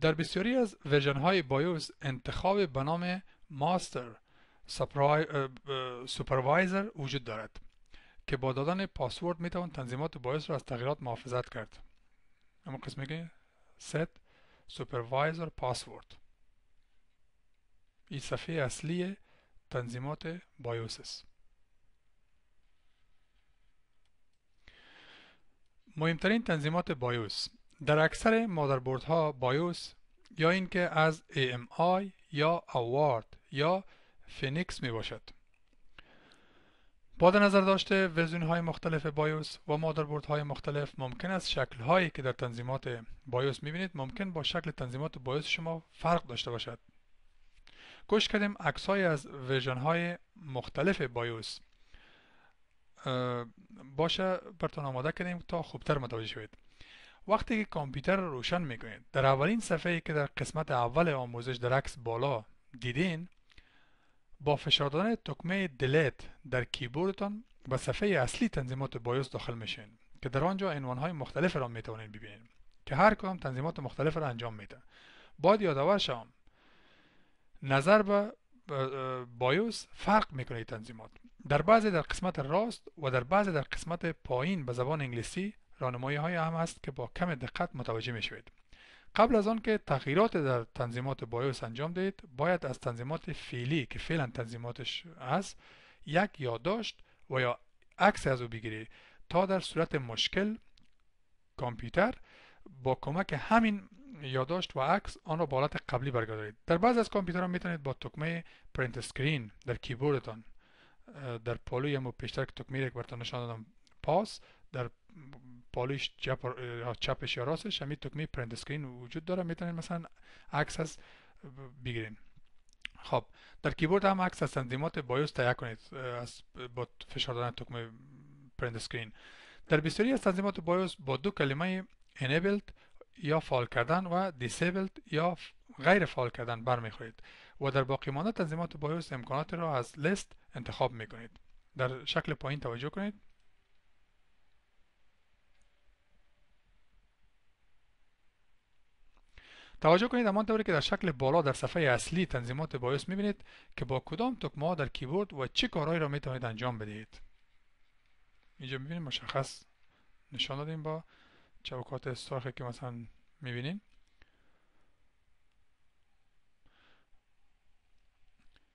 در بسیاری از ورژن های بایوس انتخاب به نام ماستر سوپروایزر وجود دارد که با دادن پاسورد می توان تنظیمات بایوس را از تغییرات محافظت کرد اما قسم که set supervisor password این صفحه اصلی تنظیمات بایوس است مهمترین تنظیمات بایوس در اکثر مادربردها بایوس یا اینکه از AMI یا اوارد یا فینیکس می باشد. با نظر داشته ویزون های مختلف بایوس و مادربرد های مختلف ممکن است شکل هایی که در تنظیمات بایوس می بینید ممکن با شکل تنظیمات بایوس شما فرق داشته باشد. کوشش کردیم عکس از ورژن های مختلف بایوس باشه برتون آماده کردیم تا خوبتر متوجه شوید. وقتی که کامپیوتر رو روشن میکنید در اولین صفحه که در قسمت اول آموزش در عکس بالا دیدین با فشار دادن تکمه دلیت در کیبوردتان به صفحه اصلی تنظیمات بایوس داخل میشین که در آنجا های مختلف را میتوانید ببینید که هر کدام تنظیمات مختلف را انجام میده باید یادآور شوم نظر به بایوس فرق میکنه تنظیمات در بعضی در قسمت راست و در بعضی در قسمت پایین به زبان انگلیسی راهنمایی های هم هست که با کم دقت متوجه می شوید. قبل از آن که تغییرات در تنظیمات بایوس انجام دهید باید از تنظیمات فعلی که فعلا تنظیماتش است یک یادداشت و یا عکس از او بگیرید تا در صورت مشکل کامپیوتر با کمک همین یادداشت و عکس آن را به حالت قبلی برگردانید در بعض از کامپیوترها توانید با تکمه پرینت سکرین در کیبوردتان در پالوی و پیشتر که تکمه یک برتان نشان دادم پاس در بالش چپش یا راستش همین تکمه پرنت اسکرین وجود داره میتونید مثلا عکس از بگیرین خب در کیبورد هم عکس از تنظیمات بایوس تهیه کنید از با فشار دادن پرند پرنت اسکرین در بسیاری از تنظیمات بایوس با دو کلمه enabled یا فعال کردن و دیسیبلد یا غیر فعال کردن برمیخورید و در باقی مانده تنظیمات بایوس امکانات را از لیست انتخاب می در شکل پایین توجه کنید توجه کنید اما که در شکل بالا در صفحه اصلی تنظیمات بایوس میبینید که با کدام تکمه ها در کیبورد و چه کارهایی را میتوانید انجام بدهید اینجا میبینید مشخص نشان دادیم با چوکات سرخی که مثلا میبینید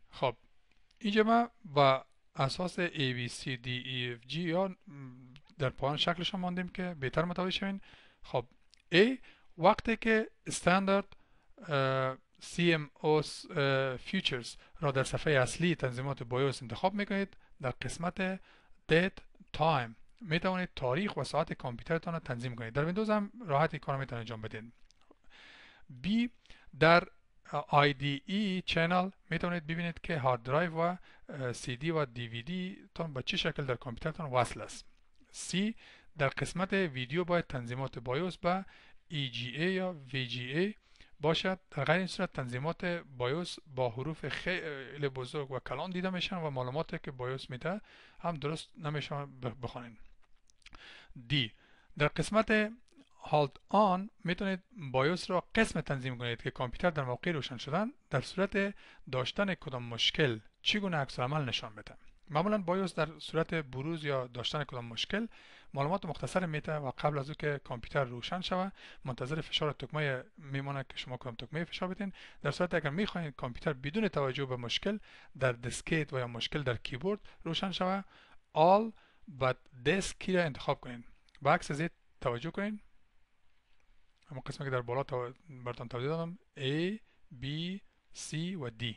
خب اینجا ما با اساس A, B, C, D, E, F, G یا در پایان شکلشان ماندیم که بهتر متوجه شوین خب A وقتی که استاندارد CMOS Futures را در صفحه اصلی تنظیمات بایوس انتخاب میکنید در قسمت Date Time می توانید تاریخ و ساعت کامپیوترتان را تنظیم کنید در ویندوز هم راحت کار میتونید انجام بدید B در IDE چینل می توانید ببینید که هارد درایو و CD و DVD تان به چه شکل در کامپیوترتان وصل است سی در قسمت ویدیو باید تنظیمات بایوس به با EGA یا VGA باشد در غیر این صورت تنظیمات بایوس با حروف خیلی بزرگ و کلان دیده میشن و معلوماتی که بایوس میده هم درست نمیشون بخوانید دی در قسمت هالت آن میتونید بایوس را قسم تنظیم کنید که کامپیوتر در موقع روشن شدن در صورت داشتن کدام مشکل چگونه عکس عمل نشان بده معمولا بایوس در صورت بروز یا داشتن کدام مشکل معلومات مختصر میته و قبل از او که کامپیوتر روشن شوه منتظر فشار تکمه میمانه که شما کدام تکمه فشار بدین در صورت اگر میخواین کامپیوتر بدون توجه به مشکل در دسکیت و یا مشکل در کیبورد روشن شوه all but this کی را انتخاب کنین به عکس زید توجه کنین اما قسمی که در بالا برتان توجه دادم A, B, C و D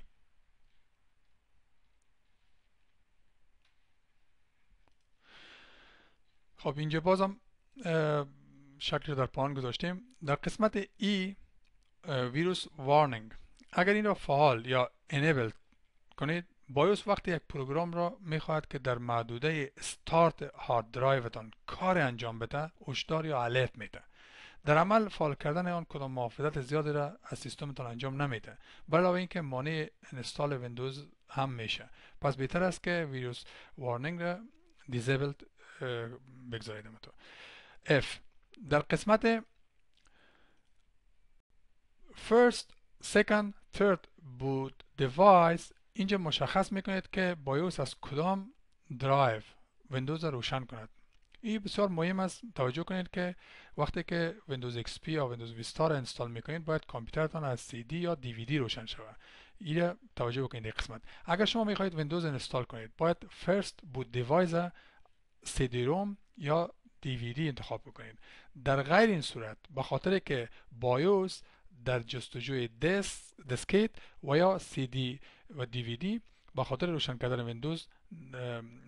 خب اینجا بازم شکل رو در پایان گذاشتیم در قسمت e، ای ویروس وارنینگ اگر این را فعال یا انیبل کنید بایوس وقتی یک پروگرام را میخواهد که در محدوده استارت هارد درایوتان کار انجام بده هشدار یا الرت میده در عمل فعال کردن آن کدام محافظت زیادی را از سیستمتان انجام نمیده علاوه اینکه مانع انستال ویندوز هم میشه پس بهتر است که ویروس وارنینگ را دیزیبلد بگذارید تو F در قسمت first second third بود device اینجا مشخص میکنید که بایوس از کدام درایو ویندوز را روشن کند این بسیار مهم است توجه کنید که وقتی که ویندوز XP یا ویندوز ویستا رو انستال میکنید باید کامپیوترتان از CD یا DVD روشن شود این توجه بکنید این قسمت اگر شما میخواهید ویندوز انستال کنید باید فرست بود دیوایز سیدیروم یا دیویدی انتخاب بکنید در غیر این صورت به خاطر که بایوس در جستجوی دس، دسکیت و یا سی و دیویدی به خاطر روشن کردن ویندوز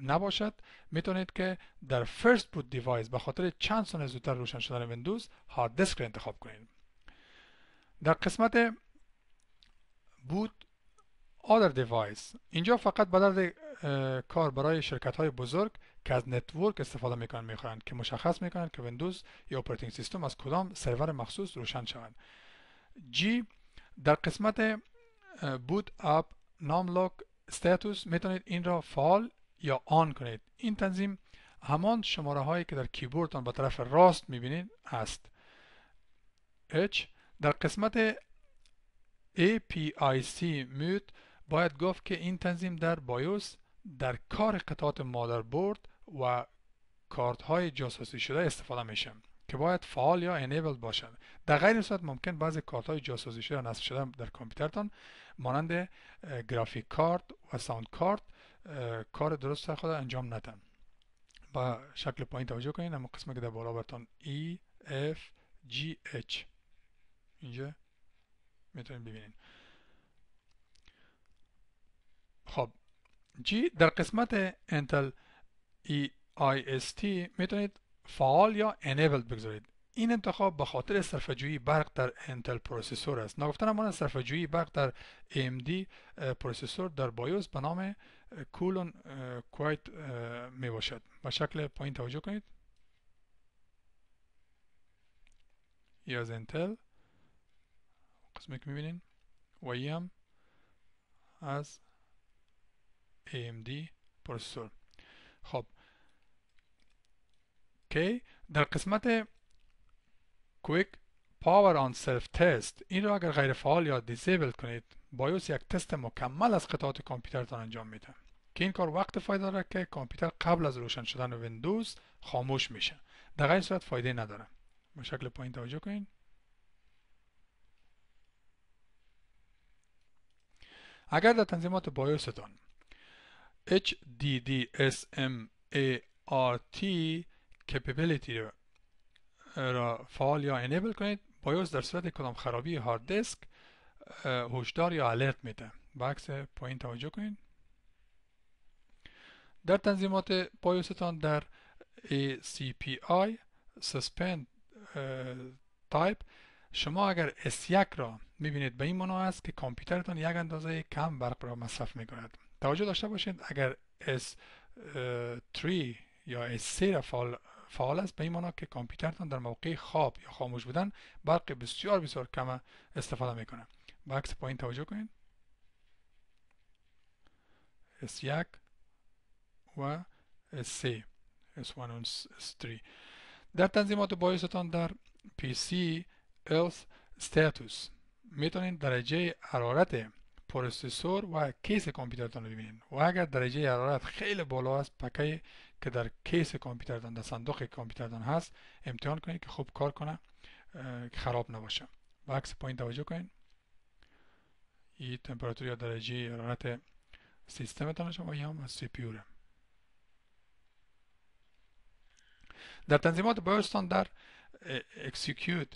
نباشد میتونید که در فرست بود دیوایس به خاطر چند ثانیه زودتر روشن شدن ویندوز هارد دیسک را انتخاب کنید در قسمت بود other device اینجا فقط به درد کار برای شرکت های بزرگ که از نتورک استفاده میکنن می‌خوان که مشخص میکنند که ویندوز یا اپراتینگ سیستم از کدام سرور مخصوص روشن شوند جی در قسمت بوت اپ نام لاک استاتوس میتونید این را فعال یا آن کنید این تنظیم همان شماره هایی که در کیبوردتان به طرف راست میبینید است H در قسمت سی میوت باید گفت که این تنظیم در بایوس در کار قطعات مادربرد و کارت های جاسوسی شده استفاده میشه که باید فعال یا enable باشن. در غیر صورت ممکن بعضی کارت های جاسوسی شده نصب شده در کامپیوترتان مانند گرافیک کارت و ساوند کارت کار درست خود انجام ندن با شکل پایین توجه کنید اما قسمه که در بالا برتان E F G H اینجا میتونید ببینید خب جی در قسمت انتل ای e آی اس تی میتونید فعال یا انیبلد بگذارید این انتخاب به خاطر جویی برق در انتل پروسسور است نگفتن ما جویی برق در ام دی پروسسور در بایوس به نام کولون کوایت می باشد به شکل پایین توجه کنید یا از انتل قسمی که میبینین و هم از AMD پروسسور خب که در قسمت کویک Power on Self Test این رو اگر غیر فعال یا دیزیبل کنید بایوس یک تست مکمل از قطعات کامپیوترتان انجام میده که این کار وقت فایده داره که کامپیوتر قبل از روشن شدن ویندوز خاموش میشه در غیر صورت فایده نداره به شکل پایین توجه کنید اگر در تنظیمات بایوستان HDDSMART capability را فعال یا enable کنید بایوس در صورت کدام خرابی هارد دیسک هشدار یا alert میده به عکس پایین توجه کنید در تنظیمات بایوستان در ACPI suspend type شما اگر S1 را میبینید به این معنا است که کامپیوترتان یک اندازه کم برق را مصرف میکند توجه داشته باشید اگر S3 یا S3 را فعال, فعال است به این معنا که کامپیوترتان در موقع خواب یا خاموش بودن برق بسیار بسیار کم استفاده میکنه با عکس پایین توجه کنید S1 و S3 S1 و S3 در تنظیمات بایستان در PC Health Status میتونید درجه حرارت پروسسور و کیس کامپیوترتان رو ببینین و اگر درجه حرارت خیلی بالا است پکی که در کیس کامپیوترتان در صندوق کامپیوترتان هست امتحان کنید که خوب کار کنه که خراب نباشه و عکس پایین توجه کنید این تمپراتور یا درجه حرارت سیستمتان شما و هم از سی پی در تنظیمات بایستان در execute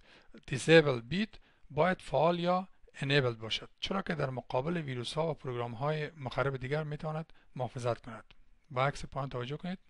disable بیت باید فعال یا enabled باشد چرا که در مقابل ویروس ها و پروگرام های مخرب دیگر میتواند محافظت کند با عکس پایین توجه کنید